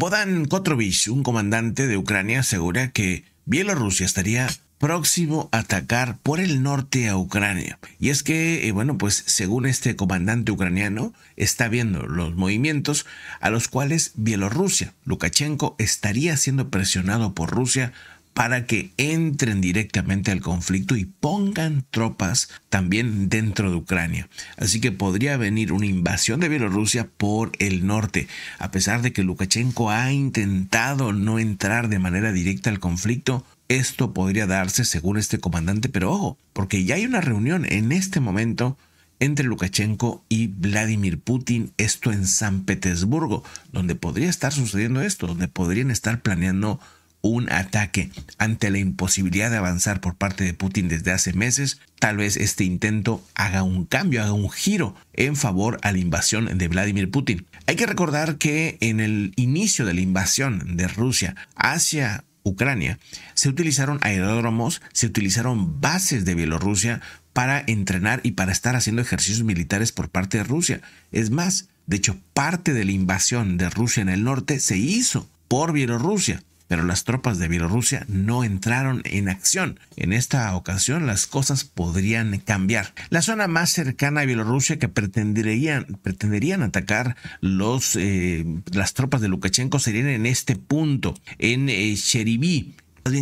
Bodan Kotrovich, un comandante de Ucrania, asegura que Bielorrusia estaría próximo a atacar por el norte a Ucrania. Y es que, eh, bueno, pues según este comandante ucraniano, está viendo los movimientos a los cuales Bielorrusia, Lukashenko, estaría siendo presionado por Rusia para que entren directamente al conflicto y pongan tropas también dentro de Ucrania. Así que podría venir una invasión de Bielorrusia por el norte. A pesar de que Lukashenko ha intentado no entrar de manera directa al conflicto, esto podría darse según este comandante, pero ojo, porque ya hay una reunión en este momento entre Lukashenko y Vladimir Putin, esto en San Petersburgo, donde podría estar sucediendo esto, donde podrían estar planeando un ataque ante la imposibilidad de avanzar por parte de Putin desde hace meses, tal vez este intento haga un cambio, haga un giro en favor a la invasión de Vladimir Putin. Hay que recordar que en el inicio de la invasión de Rusia hacia Ucrania, se utilizaron aeródromos, se utilizaron bases de Bielorrusia para entrenar y para estar haciendo ejercicios militares por parte de Rusia. Es más, de hecho, parte de la invasión de Rusia en el norte se hizo por Bielorrusia pero las tropas de Bielorrusia no entraron en acción. En esta ocasión las cosas podrían cambiar. La zona más cercana a Bielorrusia que pretenderían, pretenderían atacar los, eh, las tropas de Lukashenko serían en este punto, en eh, Cheribí,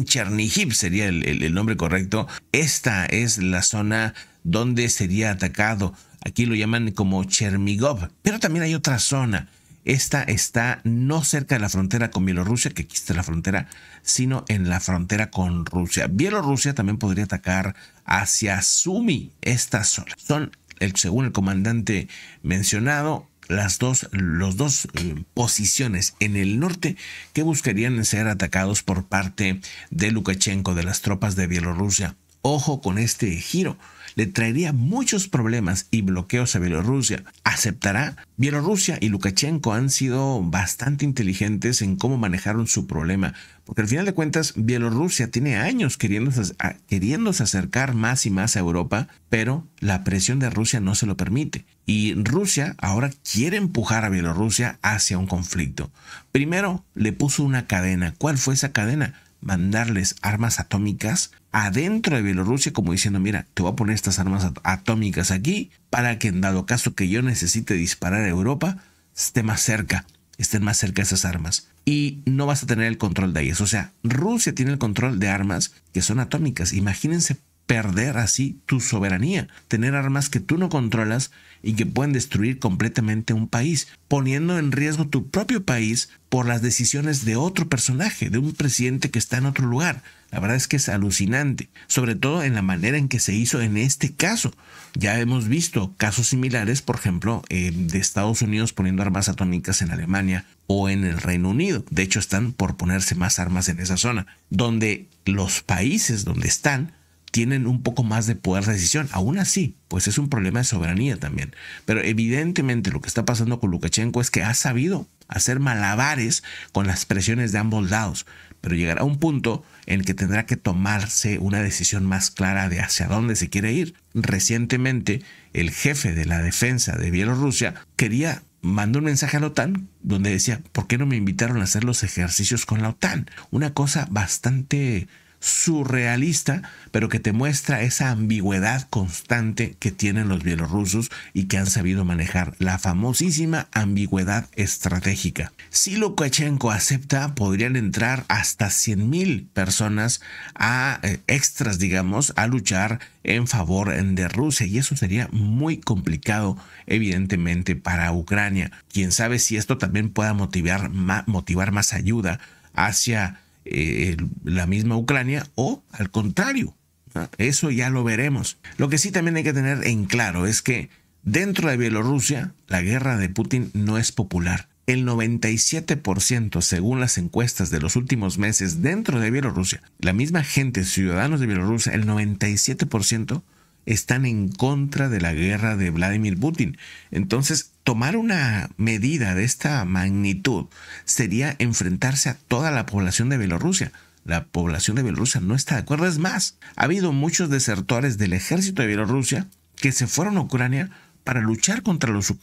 Chernihiv sería el, el nombre correcto. Esta es la zona donde sería atacado. Aquí lo llaman como Chermigov, pero también hay otra zona esta está no cerca de la frontera con Bielorrusia, que aquí está la frontera, sino en la frontera con Rusia. Bielorrusia también podría atacar hacia Sumi, Estas zona. Son, según el comandante mencionado, las dos, los dos eh, posiciones en el norte que buscarían ser atacados por parte de Lukashenko, de las tropas de Bielorrusia. Ojo con este giro le traería muchos problemas y bloqueos a Bielorrusia. ¿Aceptará? Bielorrusia y Lukashenko han sido bastante inteligentes en cómo manejaron su problema, porque al final de cuentas Bielorrusia tiene años queriéndose, queriéndose acercar más y más a Europa, pero la presión de Rusia no se lo permite. Y Rusia ahora quiere empujar a Bielorrusia hacia un conflicto. Primero le puso una cadena. ¿Cuál fue esa cadena? mandarles armas atómicas adentro de Bielorrusia como diciendo, mira, te voy a poner estas armas atómicas aquí para que en dado caso que yo necesite disparar a Europa, esté más cerca, estén más cerca esas armas. Y no vas a tener el control de ellas. O sea, Rusia tiene el control de armas que son atómicas. Imagínense perder así tu soberanía, tener armas que tú no controlas y que pueden destruir completamente un país, poniendo en riesgo tu propio país por las decisiones de otro personaje, de un presidente que está en otro lugar. La verdad es que es alucinante, sobre todo en la manera en que se hizo en este caso. Ya hemos visto casos similares, por ejemplo, de Estados Unidos poniendo armas atómicas en Alemania o en el Reino Unido. De hecho, están por ponerse más armas en esa zona, donde los países donde están tienen un poco más de poder de decisión. Aún así, pues es un problema de soberanía también. Pero evidentemente lo que está pasando con Lukashenko es que ha sabido hacer malabares con las presiones de ambos lados, pero llegará un punto en que tendrá que tomarse una decisión más clara de hacia dónde se quiere ir. Recientemente, el jefe de la defensa de Bielorrusia quería mandó un mensaje a la OTAN donde decía, ¿por qué no me invitaron a hacer los ejercicios con la OTAN? Una cosa bastante surrealista, pero que te muestra esa ambigüedad constante que tienen los bielorrusos y que han sabido manejar, la famosísima ambigüedad estratégica. Si Lukashenko acepta, podrían entrar hasta 100.000 personas a eh, extras, digamos, a luchar en favor de Rusia y eso sería muy complicado evidentemente para Ucrania. Quién sabe si esto también pueda motivar, motivar más ayuda hacia eh, la misma Ucrania o al contrario. Eso ya lo veremos. Lo que sí también hay que tener en claro es que dentro de Bielorrusia la guerra de Putin no es popular. El 97% según las encuestas de los últimos meses dentro de Bielorrusia, la misma gente, ciudadanos de Bielorrusia, el 97% están en contra de la guerra de Vladimir Putin. Entonces, Tomar una medida de esta magnitud sería enfrentarse a toda la población de Bielorrusia. La población de Bielorrusia no está de acuerdo. Es más, ha habido muchos desertores del ejército de Bielorrusia que se fueron a Ucrania para luchar contra los,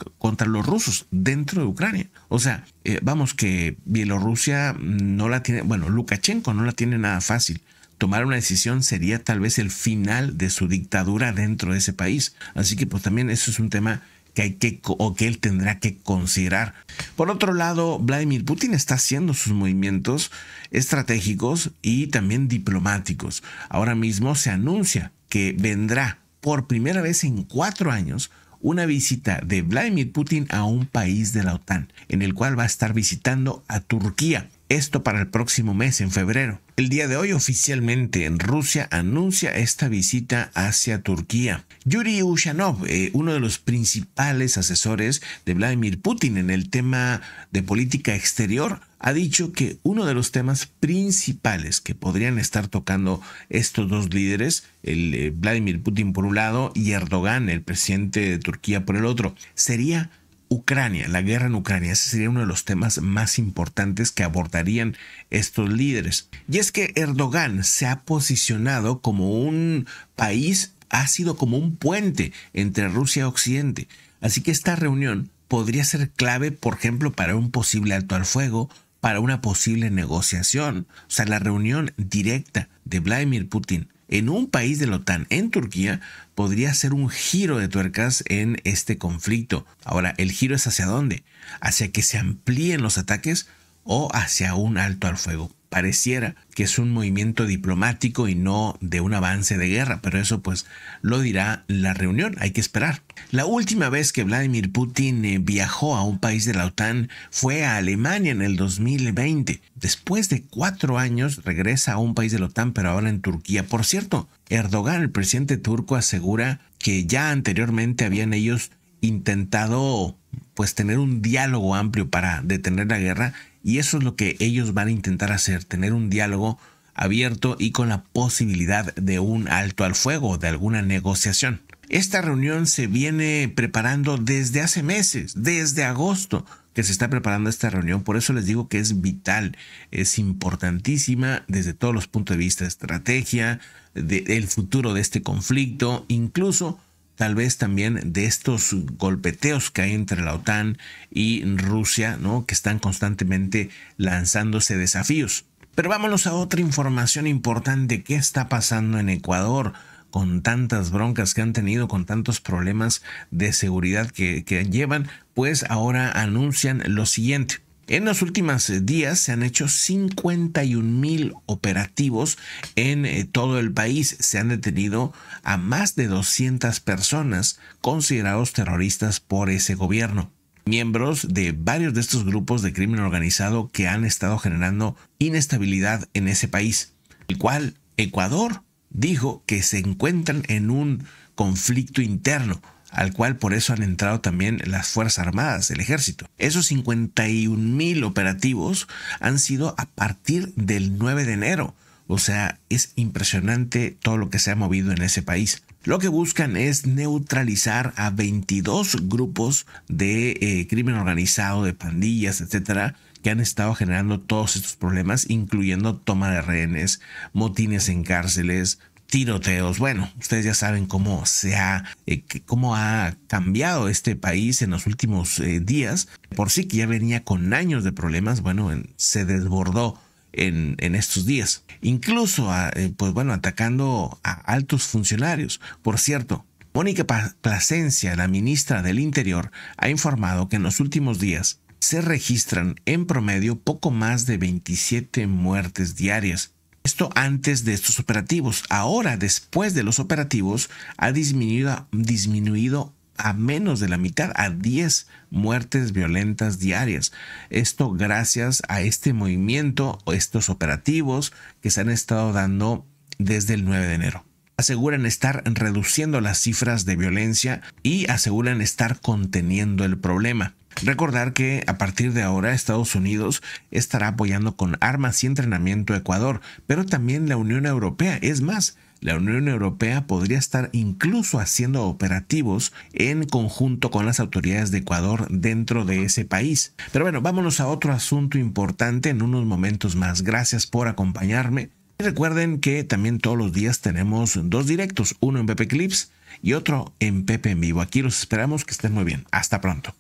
rusos dentro de Ucrania. O sea, eh, vamos que Bielorrusia no la tiene, bueno, Lukashenko no la tiene nada fácil. Tomar una decisión sería tal vez el final de su dictadura dentro de ese país. Así que pues también eso es un tema que hay que o que él tendrá que considerar. Por otro lado, Vladimir Putin está haciendo sus movimientos estratégicos y también diplomáticos. Ahora mismo se anuncia que vendrá por primera vez en cuatro años una visita de Vladimir Putin a un país de la OTAN, en el cual va a estar visitando a Turquía. Esto para el próximo mes, en febrero. El día de hoy oficialmente en Rusia anuncia esta visita hacia Turquía. Yuri Ushanov, eh, uno de los principales asesores de Vladimir Putin en el tema de política exterior, ha dicho que uno de los temas principales que podrían estar tocando estos dos líderes, el eh, Vladimir Putin por un lado y Erdogan, el presidente de Turquía por el otro, sería Ucrania, la guerra en Ucrania. Ese sería uno de los temas más importantes que abordarían estos líderes. Y es que Erdogan se ha posicionado como un país, ha sido como un puente entre Rusia y Occidente. Así que esta reunión podría ser clave, por ejemplo, para un posible alto al fuego, para una posible negociación, o sea, la reunión directa de Vladimir Putin en un país de la OTAN, en Turquía, podría ser un giro de tuercas en este conflicto. Ahora, ¿el giro es hacia dónde? ¿Hacia que se amplíen los ataques o hacia un alto al fuego? pareciera que es un movimiento diplomático y no de un avance de guerra, pero eso pues lo dirá la reunión, hay que esperar. La última vez que Vladimir Putin eh, viajó a un país de la OTAN fue a Alemania en el 2020. Después de cuatro años regresa a un país de la OTAN, pero ahora en Turquía. Por cierto, Erdogan, el presidente turco, asegura que ya anteriormente habían ellos intentado pues tener un diálogo amplio para detener la guerra y eso es lo que ellos van a intentar hacer, tener un diálogo abierto y con la posibilidad de un alto al fuego, de alguna negociación. Esta reunión se viene preparando desde hace meses, desde agosto que se está preparando esta reunión, por eso les digo que es vital, es importantísima desde todos los puntos de vista, estrategia, del futuro de este conflicto, incluso tal vez también de estos golpeteos que hay entre la OTAN y Rusia, ¿no? que están constantemente lanzándose desafíos. Pero vámonos a otra información importante, ¿qué está pasando en Ecuador? con tantas broncas que han tenido, con tantos problemas de seguridad que, que llevan, pues ahora anuncian lo siguiente. En los últimos eh, días se han hecho 51 mil operativos en eh, todo el país. Se han detenido a más de 200 personas considerados terroristas por ese gobierno. Miembros de varios de estos grupos de crimen organizado que han estado generando inestabilidad en ese país, el cual Ecuador dijo que se encuentran en un conflicto interno al cual por eso han entrado también las Fuerzas Armadas, el ejército. Esos 51 mil operativos han sido a partir del 9 de enero. O sea, es impresionante todo lo que se ha movido en ese país. Lo que buscan es neutralizar a 22 grupos de eh, crimen organizado, de pandillas, etcétera, que han estado generando todos estos problemas, incluyendo toma de rehenes, motines en cárceles, tiroteos. Bueno, ustedes ya saben cómo se ha, eh, cómo ha cambiado este país en los últimos eh, días. Por sí que ya venía con años de problemas, bueno, se desbordó en, estos días. Incluso, ah, eh, pues bueno, atacando a altos funcionarios. Por cierto, Mónica Plasencia, la ministra del Interior, ha informado que en los últimos días se registran en promedio poco más de 27 muertes diarias esto antes de estos operativos. Ahora, después de los operativos, ha disminuido, disminuido a menos de la mitad, a 10 muertes violentas diarias. Esto gracias a este movimiento o estos operativos que se han estado dando desde el 9 de enero. Aseguran estar reduciendo las cifras de violencia y aseguran estar conteniendo el problema. Recordar que a partir de ahora Estados Unidos estará apoyando con armas y entrenamiento a Ecuador, pero también la Unión Europea. Es más, la Unión Europea podría estar incluso haciendo operativos en conjunto con las autoridades de Ecuador dentro de ese país. Pero bueno, vámonos a otro asunto importante en unos momentos más. Gracias por acompañarme. Y recuerden que también todos los días tenemos dos directos, uno en Pepe Clips y otro en Pepe en vivo. Aquí los esperamos, que estén muy bien. Hasta pronto.